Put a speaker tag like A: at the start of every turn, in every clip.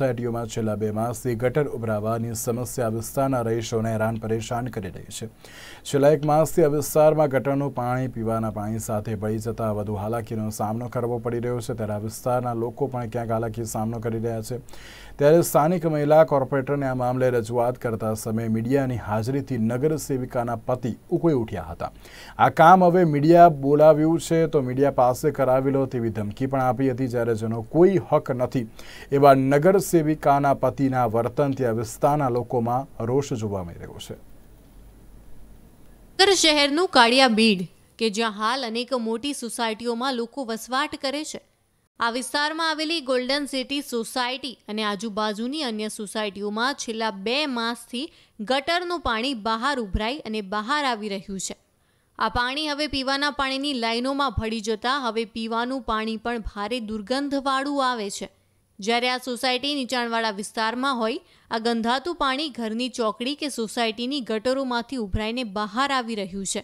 A: સોસાયટીઓમાં છેલ્લા બે માસથી ગટર ઉભરાવાની સમસ્યા વિસ્તારના રહીશોને હેરાન પરેશાન કરી રહી છે છેલ્લા એક માસથી આ વિસ્તારમાં ગટરનું પાણી પીવાના પાણી સાથે ભળી જતા વધુ હાલાકીનો સામનો કરવો પડી રહ્યો છે ત્યારે આ વિસ્તારના લોકો પણ ક્યાંક હાલાકી સામનો કરી રહ્યા છે ત્યારે સ્થાનિક મહિલા કોર્પોરેટરને આ મામલે રજૂઆત કરતા સમયે મીડિયાની હાજરીથી નગર સેવિકાના પતિ ઉકળી ઉઠ્યા હતા આ કામ હવે મીડિયા બોલાવ્યું છે તો મીડિયા પાસે કરાવી લો તેવી ધમકી પણ આપી હતી જ્યારે જેનો કોઈ હક નથી એવા નગર સેવિકાના પતિના વર્તનથી આ વિસ્તારના લોકોમાં રોષ જોવા મળી રહ્યો છે
B: ઉત્તર શહેરનું કાળિયા બીડ કે જ્યાં હાલ અનેક મોટી સોસાયટીઓમાં લોકો વસવાટ કરે છે આ વિસ્તારમાં આવેલી ગોલ્ડન સિટી સોસાયટી અને આજુબાજુની અન્ય સોસાયટીઓમાં છેલ્લા બે માસથી ગટરનું પાણી બહાર ઉભરાઈ અને બહાર આવી રહ્યું છે આ પાણી હવે પીવાના પાણીની લાઇનોમાં ભળી જતાં હવે પીવાનું પાણી પણ ભારે દુર્ગંધવાળું આવે છે જ્યારે આ સોસાયટી નીચાણવાળા વિસ્તારમાં હોય આ ગંધાતું પાણી ઘરની ચોકડી કે સોસાયટીની ગટરોમાંથી ઉભરાઈને બહાર આવી રહ્યું છે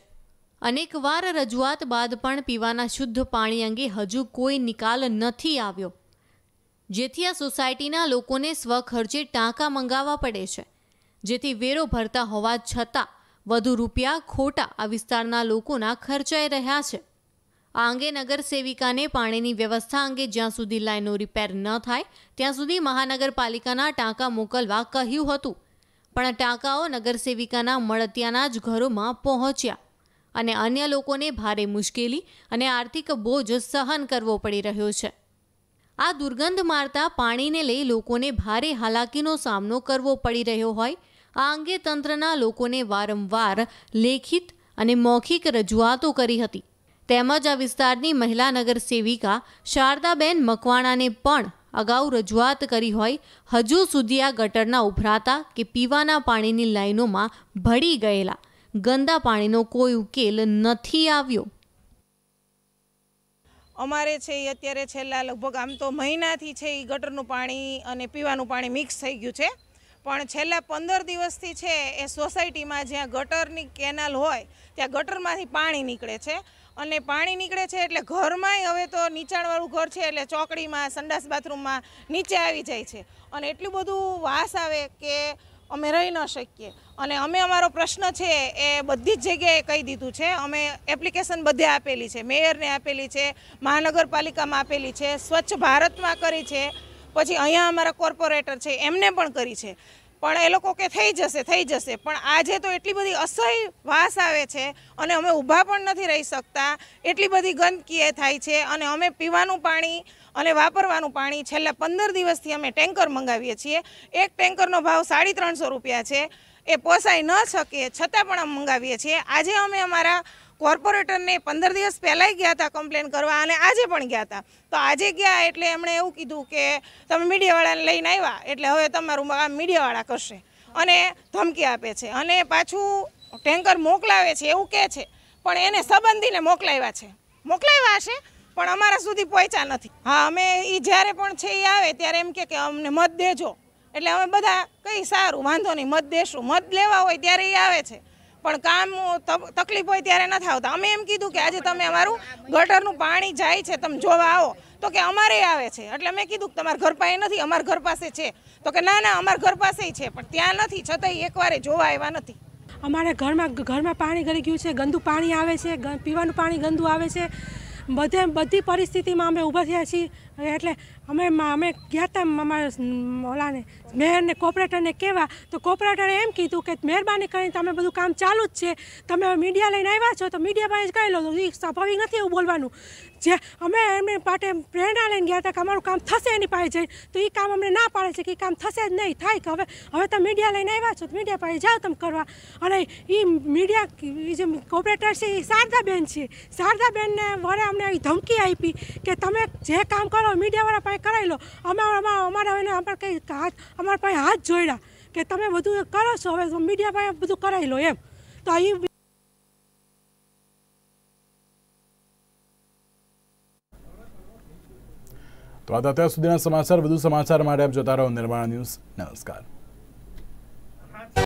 B: અનેકવાર રજૂઆત બાદ પણ પીવાના શુદ્ધ પાણી અંગે હજુ કોઈ નિકાલ નથી આવ્યો જેથી આ સોસાયટીના લોકોને સ્વખર્ચે ટાંકા મંગાવવા પડે છે જેથી વેરો ભરતા હોવા છતાં વધુ રૂપિયા ખોટા આ વિસ્તારના લોકોના ખર્ચાઈ રહ્યા છે આ અંગે નગરસેવિકાને પાણીની વ્યવસ્થા અંગે જ્યાં સુધી લાઇનો રિપેર ન થાય ત્યાં સુધી મહાનગરપાલિકાના ટાંકા મોકલવા કહ્યું હતું પણ ટાંકાઓ નગરસેવિકાના મળતિયાના જ ઘરોમાં પહોંચ્યા અને અન્ય લોકોને ભારે મુશ્કેલી અને આર્થિક બોજ સહન કરવો પડી રહ્યો છે આ દુર્ગંધ મારતા પાણીને લઈ લોકોને ભારે હાલાકીનો સામનો કરવો પડી રહ્યો હોય આ અંગે તંત્રના લોકોને વારંવાર લેખિત અને મૌખિક રજૂઆતો કરી હતી તેમજ આ વિસ્તારની મહિલા નગર સેવિકા શારદાબેન મકવાણાને પણ અગાઉ રજૂઆત કરી હોય હજુ સુધી આ ગટરના ઉભરાતા કે પીવાના પાણીની લાઈનોમાં ભળી ગયેલા ગંદા પાણીનો કોઈ ઉકેલ નથી આવ્યો
C: અમારે છે એ અત્યારે છેલ્લા લગભગ આમ તો મહિનાથી છે એ ગટરનું પાણી અને પીવાનું પાણી મિક્સ થઈ ગયું છે પણ છેલ્લા પંદર દિવસથી છે એ સોસાયટીમાં જ્યાં ગટરની કેનાલ હોય ત્યાં ગટરમાંથી પાણી નીકળે છે અને પાણી નીકળે છે એટલે ઘરમાંય હવે તો નીચાણવાળું ઘર છે એટલે ચોકડીમાં સંડાસ બાથરૂમમાં નીચે આવી જાય છે અને એટલું બધું વાસ આવે કે અમે રહી ન શકીએ અને અમે અમારો પ્રશ્ન છે એ બધી જ જગ્યાએ કહી દીધું છે અમે એપ્લિકેશન બધે આપેલી છે મેયરને આપેલી છે મહાનગરપાલિકામાં આપેલી છે સ્વચ્છ ભારતમાં કરી છે પછી અહીંયા અમારા કોર્પોરેટર છે એમને પણ કરી છે પણ એ લોકો કે થઈ જશે થઈ જશે પણ આજે તો એટલી બધી અસહ્ય વાસ આવે છે અને અમે ઊભા પણ નથી રહી શકતા એટલી બધી ગંદકી એ થાય છે અને અમે પીવાનું પાણી અને વાપરવાનું પાણી છેલ્લા પંદર દિવસથી અમે ટેન્કર મંગાવીએ છીએ એક ટેન્કરનો ભાવ સાડી ત્રણસો રૂપિયા છે એ પોસાઈ ન શકીએ છતાં પણ અમે મંગાવીએ છીએ આજે અમે અમારા કોર્પોરેટરને પંદર દિવસ પહેલાંય ગયા હતા કમ્પ્લેન કરવા અને આજે પણ ગયા હતા તો આજે ગયા એટલે એમણે એવું કીધું કે તમે મીડિયાવાળાને લઈને આવ્યા એટલે હવે તમારું કામ મીડિયાવાળા કરશે અને ધમકી આપે છે અને પાછું ટેન્કર મોકલાવે છે એવું કહે છે પણ એને સંબંધીને મોકલાવ્યા છે મોકલાવ્યા હશે પણ અમારા સુધી પહોંચ્યા નથી હા અમે એ જ્યારે પણ છે એ આવે ત્યારે એમ કે અમને મત દેજો એટલે અમે બધા કંઈ સારું વાંધો નહીં મત દેશું મત લેવા હોય ત્યારે એ આવે છે પણ કામ તકલીફ હોય ત્યારે નથી આવતા અમે એમ કીધું કે આજે તમે અમારું ગટરનું પાણી જાય છે તમે જોવા આવો તો કે અમારે આવે છે એટલે મેં કીધું કે તમારા ઘર પાસે નથી અમારા ઘર પાસે છે તો કે ના ના અમારા ઘર પાસે છે પણ ત્યાં નથી છતાંય એકવાર જોવા આવ્યા નથી અમારા
D: ઘરમાં ઘરમાં પાણી ગળી ગયું છે ગંદુ પાણી આવે છે પીવાનું પાણી ગંદુ આવે છે બધે બધી પરિસ્થિતિમાં અમે ઊભા થયા છીએ એટલે અમે અમે ગયા હતા અમારા ઓલાને મેયરને કોર્પોરેટરને કહેવા તો કોર્પોરેટરે એમ કીધું કે મહેરબાની કરીને તમે બધું કામ ચાલુ જ છે તમે મીડિયા લઈને આવ્યા છો તો મીડિયા પાસે જ કહી લો એ સ્વાભાવિક નથી એવું બોલવાનું જે અમે એમને માટે પ્રેરણા લઈને ગયા હતા કે અમારું કામ થશે એની પાસે જઈ તો એ કામ અમને ના પાડે છે કે એ કામ થશે જ નહીં થાય કે હવે હવે તમે મીડિયા લઈને આવ્યા છો તો મીડિયા પાસે જાઓ તમે કરવા અને એ મીડિયા એ જે કોર્પોરેટર છે એ શારદાબેન છે શારદાબેનને વરે અમને ધમકી આપી કે તમે જે કામ કરો કરાવો મીડિયાવાળા પાસે કરાવી લો અમે અમારા એને કંઈ હાથ અમારા પાસે હાથ જોડ્યા કે તમે બધું કરો છો હવે મીડિયા પાસે બધું કરાવી લો એમ તો અહીં
A: તો આ અત્યાર સુધીના સમાચાર વધુ સમાચાર માટે આપ જોતા રહો નિર્માણ ન્યૂઝ નમસ્કાર